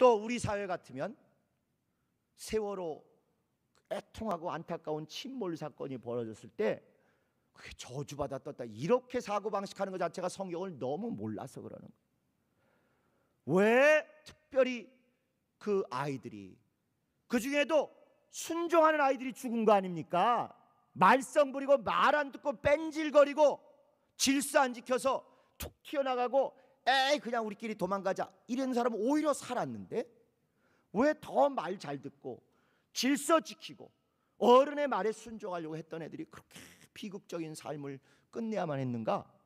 또 우리 사회 같으면 세월호 애통하고 안타까운 침몰 사건이 벌어졌을 때 그게 저주받아 떴다. 이렇게 사고방식하는 것 자체가 성경을 너무 몰라서 그러는 거예요. 왜 특별히 그 아이들이 그 중에도 순종하는 아이들이 죽은 거 아닙니까? 말썽 부리고 말 안 듣고 뺀질거리고 질서 안 지켜서 툭 튀어나가고 에이 그냥 우리끼리 도망가자 이런 사람은 오히려 살았는데 왜 더 말 잘 듣고 질서 지키고 어른의 말에 순종하려고 했던 애들이 그렇게 비극적인 삶을 끝내야만 했는가?